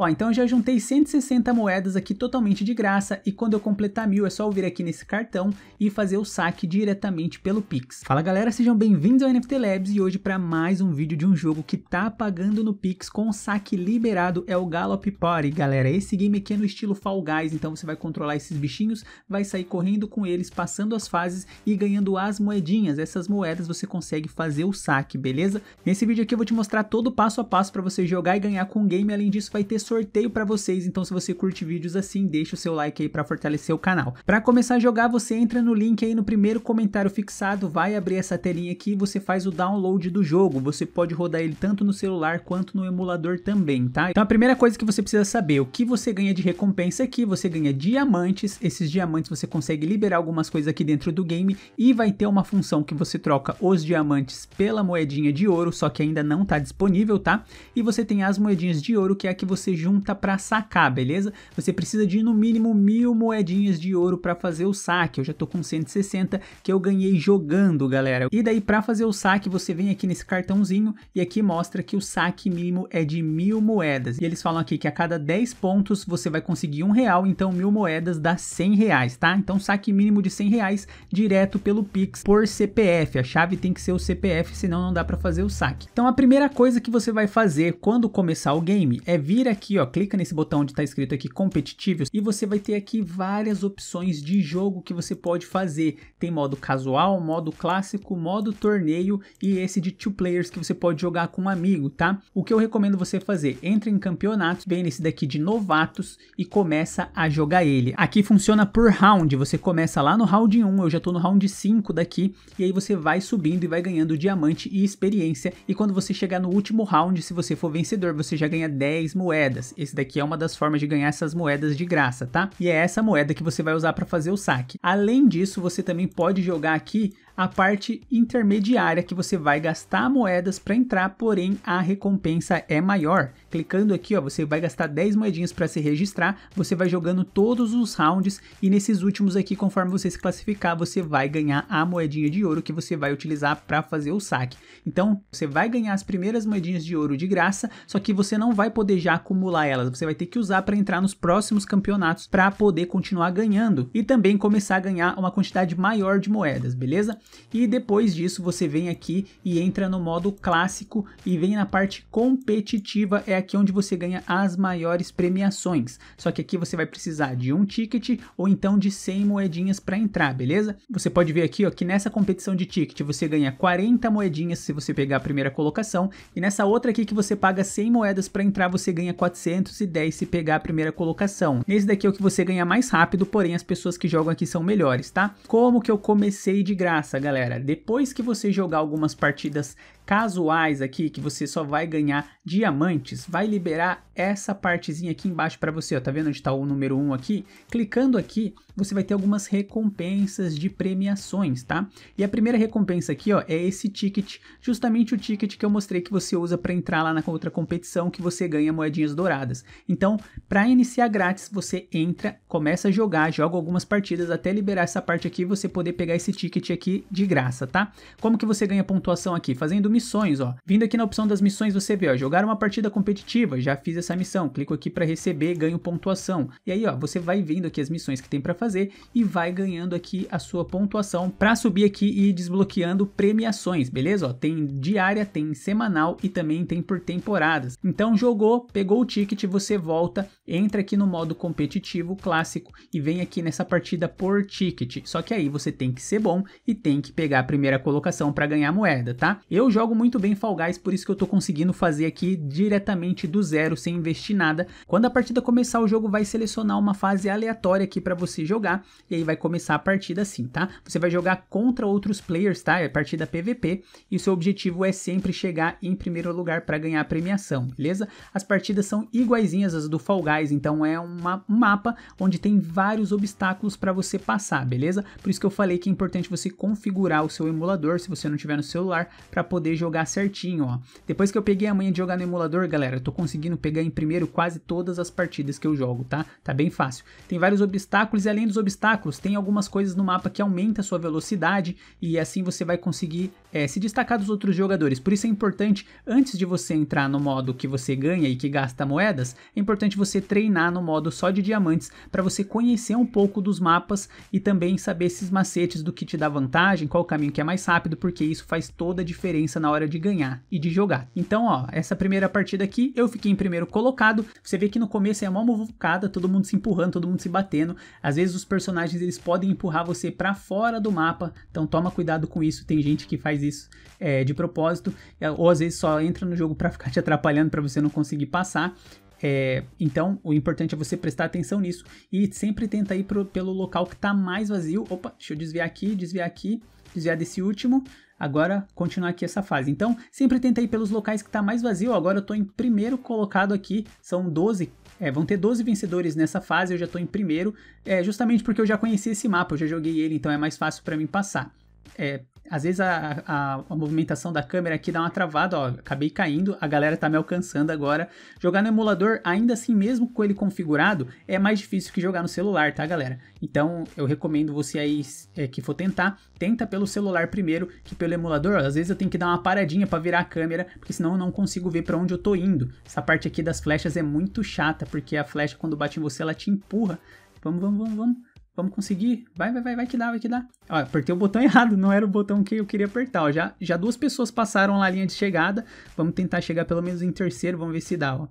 Ó, então eu já juntei 160 moedas aqui totalmente de graça e quando eu completar mil é só eu vir aqui nesse cartão e fazer o saque diretamente pelo Pix. Fala galera, sejam bem-vindos ao NFT Labs e hoje para mais um vídeo de um jogo que tá pagando no Pix com saque liberado é o Gallop Party. Galera, esse game aqui é no estilo Fall Guys, então você vai controlar esses bichinhos, vai sair correndo com eles, passando as fases e ganhando as moedinhas. Essas moedas você consegue fazer o saque, beleza? Nesse vídeo aqui eu vou te mostrar todo o passo a passo para você jogar e ganhar com o game, além disso vai ter sorteio para vocês, então se você curte vídeos assim, deixa o seu like aí para fortalecer o canal. Para começar a jogar, você entra no link aí no primeiro comentário fixado, vai abrir essa telinha aqui e você faz o download do jogo. Você pode rodar ele tanto no celular quanto no emulador também, tá? Então a primeira coisa que você precisa saber, o que você ganha de recompensa aqui, você ganha diamantes, esses diamantes você consegue liberar algumas coisas aqui dentro do game e vai ter uma função que você troca os diamantes pela moedinha de ouro, só que ainda não tá disponível, tá? E você tem as moedinhas de ouro que é a que você junta para sacar, beleza? Você precisa de no mínimo mil moedinhas de ouro para fazer o saque. Eu já tô com 160 que eu ganhei jogando, galera. E daí para fazer o saque você vem aqui nesse cartãozinho e aqui mostra que o saque mínimo é de mil moedas. E eles falam aqui que a cada 10 pontos você vai conseguir um real, então mil moedas dá 100 reais, tá? Então saque mínimo de 100 reais direto pelo Pix por CPF. A chave tem que ser o CPF, senão não dá para fazer o saque. Então a primeira coisa que você vai fazer quando começar o game é vir aqui aqui, ó, clica nesse botão onde está escrito aqui competitivos e você vai ter aqui várias opções de jogo que você pode fazer. Tem modo casual, modo clássico, modo torneio e esse de two players que você pode jogar com um amigo, tá? O que eu recomendo você fazer, entra em campeonatos, vem nesse daqui de novatos e começa a jogar ele. Aqui funciona por round, você começa lá no round 1, eu já tô no round 5 daqui e aí você vai subindo e vai ganhando diamante e experiência e quando você chegar no último round, se você for vencedor, você já ganha 10 moedas moedas. Esse daqui é uma das formas de ganhar essas moedas de graça, tá? E é essa moeda que você vai usar para fazer o saque. Além disso, você também pode jogar aqui a parte intermediária que você vai gastar moedas para entrar, porém a recompensa é maior. Clicando aqui, ó, você vai gastar 10 moedinhas para se registrar, você vai jogando todos os rounds e nesses últimos aqui, conforme você se classificar, você vai ganhar a moedinha de ouro que você vai utilizar para fazer o saque. Então, você vai ganhar as primeiras moedinhas de ouro de graça, só que você não vai poder já acumular elas, você vai ter que usar para entrar nos próximos campeonatos para poder continuar ganhando e também começar a ganhar uma quantidade maior de moedas, beleza? E depois disso você vem aqui e entra no modo clássico e vem na parte competitiva, é aqui onde você ganha as maiores premiações. Só que aqui você vai precisar de um ticket ou então de 100 moedinhas para entrar, beleza? Você pode ver aqui ó, que nessa competição de ticket você ganha 40 moedinhas se você pegar a primeira colocação e nessa outra aqui que você paga 100 moedas para entrar você ganha 410 se pegar a primeira colocação. Nesse daqui é o que você ganha mais rápido, porém as pessoas que jogam aqui são melhores, tá? Como que eu comecei de graça? galera. Depois que você jogar algumas partidas casuais aqui, que você só vai ganhar diamantes, vai liberar essa partezinha aqui embaixo para você, ó, tá vendo onde está o número 1 aqui? Clicando aqui, você vai ter algumas recompensas de premiações, tá? E a primeira recompensa aqui, ó, é esse ticket, justamente o ticket que eu mostrei que você usa para entrar lá na outra competição, que você ganha moedinhas douradas. Então, para iniciar grátis, você entra, começa a jogar, joga algumas partidas até liberar essa parte aqui, você poder pegar esse ticket aqui de graça, tá? Como que você ganha pontuação aqui? Fazendo missões, ó. Vindo aqui na opção das missões você vê, ó, jogar uma partida competitiva, já fiz essa missão, clico aqui para receber, ganho pontuação. E aí, ó, você vai vendo aqui as missões que tem para fazer e vai ganhando aqui a sua pontuação para subir aqui e ir desbloqueando premiações, beleza? Ó, tem diária, tem semanal e também tem por temporadas. Então jogou, pegou o ticket, você volta, entra aqui no modo competitivo clássico e vem aqui nessa partida por ticket. Só que aí você tem que ser bom e tem que pegar a primeira colocação para ganhar moeda, tá? Eu jogo jogo muito bem Fall Guys, por isso que eu tô conseguindo fazer aqui diretamente do zero, sem investir nada. Quando a partida começar, o jogo vai selecionar uma fase aleatória aqui para você jogar, e aí vai começar a partida assim, tá? Você vai jogar contra outros players, tá? É partida PVP, e o seu objetivo é sempre chegar em primeiro lugar para ganhar a premiação, beleza? As partidas são iguaizinhas as do Fall Guys, então é uma, um mapa onde tem vários obstáculos para você passar, beleza? Por isso que eu falei que é importante você configurar o seu emulador, se você não tiver no celular, para poder jogar certinho, ó. Depois que eu peguei a manha de jogar no emulador, galera, eu tô conseguindo pegar em primeiro quase todas as partidas que eu jogo, tá? Tá bem fácil. Tem vários obstáculos e além dos obstáculos, tem algumas coisas no mapa que aumenta a sua velocidade e assim você vai conseguir é, se destacar dos outros jogadores. Por isso é importante, antes de você entrar no modo que você ganha e que gasta moedas, é importante você treinar no modo só de diamantes para você conhecer um pouco dos mapas e também saber esses macetes do que te dá vantagem, qual o caminho que é mais rápido, porque isso faz toda a diferença na hora de ganhar e de jogar. Então, ó, essa primeira partida aqui, eu fiquei em primeiro colocado. Você vê que no começo é uma movucada, todo mundo se empurrando, todo mundo se batendo. Às vezes os personagens eles podem empurrar você para fora do mapa, então toma cuidado com isso. Tem gente que faz isso é, de propósito, é, ou às vezes só entra no jogo para ficar te atrapalhando para você não conseguir passar. É, então, o importante é você prestar atenção nisso e sempre tenta ir pro, pelo local que está mais vazio. Opa, deixa eu desviar aqui, desviar aqui, desviar desse último agora continuar aqui essa fase. Então, sempre tenta ir pelos locais que está mais vazio. Agora eu estou em primeiro colocado aqui, são 12. É, vão ter 12 vencedores nessa fase, eu já estou em primeiro, é, justamente porque eu já conheci esse mapa, eu já joguei ele, então é mais fácil para mim passar. É, às vezes a, a, a, movimentação da câmera aqui dá uma travada, ó, acabei caindo, a galera tá me alcançando agora. Jogar no emulador, ainda assim mesmo com ele configurado, é mais difícil que jogar no celular, tá galera? Então eu recomendo você aí é, que for tentar, tenta pelo celular primeiro que pelo emulador, ó, às vezes eu tenho que dar uma paradinha para virar a câmera, porque senão eu não consigo ver para onde eu tô indo. Essa parte aqui das flechas é muito chata, porque a flecha quando bate em você ela te empurra. Vamos, vamos, vamos, vamos Vamos conseguir. Vai, vai, vai, vai que dá, vai que dá. Ó, apertei o botão errado, não era o botão que eu queria apertar. Ó, já, já duas pessoas passaram lá a linha de chegada. Vamos tentar chegar pelo menos em terceiro, vamos ver se dá, ó.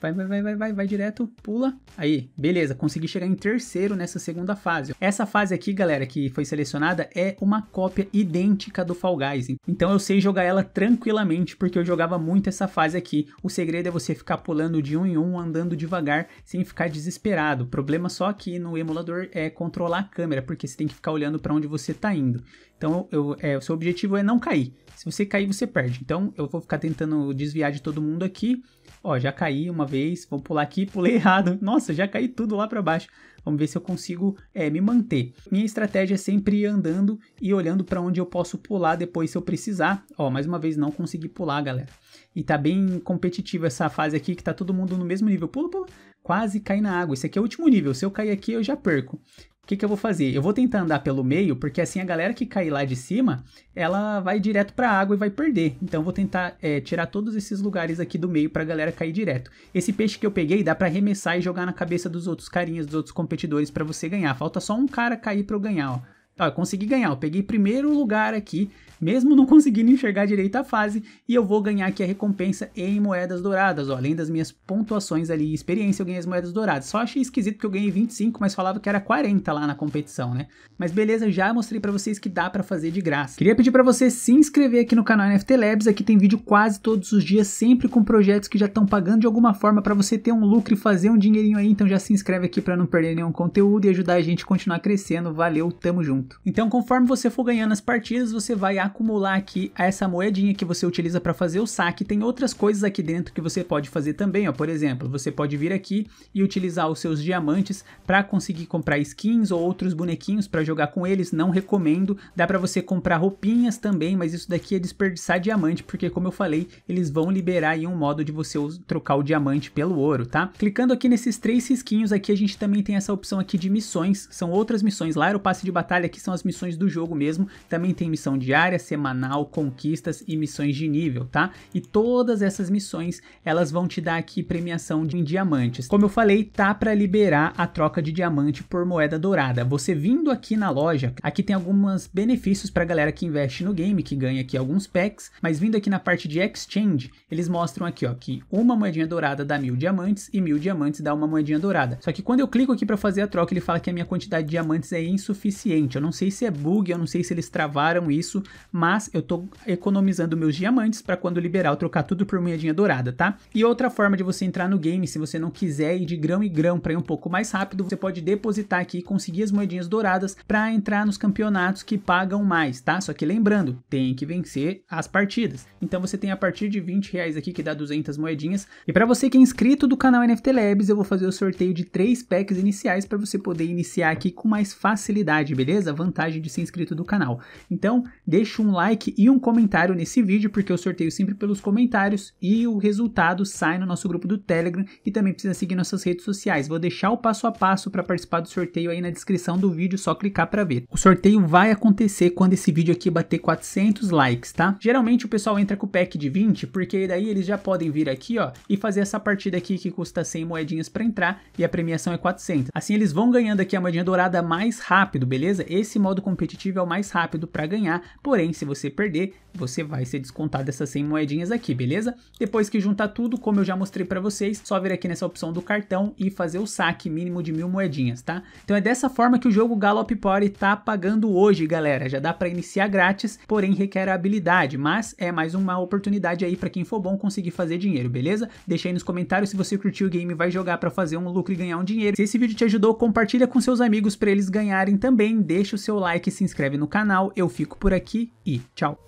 Vai, vai, vai, vai, vai, vai direto, pula. Aí, beleza, consegui chegar em terceiro nessa segunda fase. Essa fase aqui, galera, que foi selecionada é uma cópia idêntica do Fall Guys. Então eu sei jogar ela tranquilamente, porque eu jogava muito essa fase aqui. O segredo é você ficar pulando de um em um, andando devagar, sem ficar desesperado. O problema só aqui no emulador é controlar a câmera, porque você tem que ficar olhando para onde você tá indo. Então, eu, é, o seu objetivo é não cair. Se você cair, você perde. Então, eu vou ficar tentando desviar de todo mundo aqui. Ó, já caí uma vez, vou pular aqui, pulei errado. Nossa, já caí tudo lá para baixo. Vamos ver se eu consigo é, me manter. Minha estratégia é sempre ir andando e olhando para onde eu posso pular depois se eu precisar. Ó, mais uma vez não consegui pular, galera. E tá bem competitivo essa fase aqui que tá todo mundo no mesmo nível. Pula, pula. Quase cai na água. Esse aqui é o último nível. Se eu cair aqui, eu já perco que, que eu vou fazer? Eu vou tentar andar pelo meio, porque assim a galera que cair lá de cima, ela vai direto para a água e vai perder. Então eu vou tentar é, tirar todos esses lugares aqui do meio para a galera cair direto. Esse peixe que eu peguei dá para arremessar e jogar na cabeça dos outros carinhas, dos outros competidores para você ganhar. Falta só um cara cair para eu ganhar, ó eu consegui ganhar, eu peguei primeiro lugar aqui, mesmo não conseguindo enxergar direito a fase, e eu vou ganhar aqui a recompensa em moedas douradas, ó, além das minhas pontuações ali, experiência, eu ganhei as moedas douradas. Só achei esquisito que eu ganhei 25, mas falava que era 40 lá na competição, né? Mas beleza, já mostrei para vocês que dá para fazer de graça. Queria pedir para você se inscrever aqui no canal NFT Labs, aqui tem vídeo quase todos os dias, sempre com projetos que já estão pagando de alguma forma para você ter um lucro e fazer um dinheirinho aí, então já se inscreve aqui para não perder nenhum conteúdo e ajudar a gente a continuar crescendo. Valeu, tamo junto muito. Então, conforme você for ganhando as partidas, você vai acumular aqui essa moedinha que você utiliza para fazer o saque. Tem outras coisas aqui dentro que você pode fazer também, ó. Por exemplo, você pode vir aqui e utilizar os seus diamantes para conseguir comprar skins ou outros bonequinhos para jogar com eles. Não recomendo. Dá para você comprar roupinhas também, mas isso daqui é desperdiçar diamante, porque como eu falei, eles vão liberar aí um modo de você trocar o diamante pelo ouro, tá? Clicando aqui nesses três risquinhos aqui, a gente também tem essa opção aqui de missões. São outras missões lá, era o passe de batalha que são as missões do jogo mesmo. Também tem missão diária, semanal, conquistas e missões de nível, tá? E todas essas missões, elas vão te dar aqui premiação em diamantes. Como eu falei, tá para liberar a troca de diamante por moeda dourada. Você vindo aqui na loja, aqui tem alguns benefícios para galera que investe no game, que ganha aqui alguns packs, mas vindo aqui na parte de exchange, eles mostram aqui, ó, que uma moedinha dourada dá mil diamantes e mil diamantes dá uma moedinha dourada. Só que quando eu clico aqui para fazer a troca, ele fala que a minha quantidade de diamantes é insuficiente. Eu não sei se é bug, eu não sei se eles travaram isso, mas eu tô economizando meus diamantes para quando liberar eu trocar tudo por moedinha dourada, tá? E outra forma de você entrar no game, se você não quiser ir de grão em grão para ir um pouco mais rápido, você pode depositar aqui e conseguir as moedinhas douradas para entrar nos campeonatos que pagam mais, tá? Só que lembrando, tem que vencer as partidas. Então você tem a partir de 20 reais aqui que dá 200 moedinhas. E para você que é inscrito do canal NFT Labs, eu vou fazer o sorteio de três packs iniciais para você poder iniciar aqui com mais facilidade, beleza? a vantagem de ser inscrito do canal. Então, deixe um like e um comentário nesse vídeo, porque eu sorteio sempre pelos comentários e o resultado sai no nosso grupo do Telegram e também precisa seguir nossas redes sociais. Vou deixar o passo a passo para participar do sorteio aí na descrição do vídeo, só clicar para ver. O sorteio vai acontecer quando esse vídeo aqui bater 400 likes, tá? Geralmente o pessoal entra com o pack de 20, porque daí eles já podem vir aqui, ó, e fazer essa partida aqui que custa 100 moedinhas para entrar e a premiação é 400. Assim eles vão ganhando aqui a moedinha dourada mais rápido, beleza? E esse modo competitivo é o mais rápido para ganhar, porém se você perder, você vai ser descontado essas 100 moedinhas aqui, beleza? Depois que juntar tudo, como eu já mostrei para vocês, só vir aqui nessa opção do cartão e fazer o saque mínimo de mil moedinhas, tá? Então é dessa forma que o jogo Gallop Party tá pagando hoje, galera. Já dá para iniciar grátis, porém requer habilidade, mas é mais uma oportunidade aí para quem for bom conseguir fazer dinheiro, beleza? Deixa aí nos comentários se você curtiu o game e vai jogar para fazer um lucro e ganhar um dinheiro. Se esse vídeo te ajudou, compartilha com seus amigos para eles ganharem também. Deixa deixa o seu like, se inscreve no canal. Eu fico por aqui e tchau.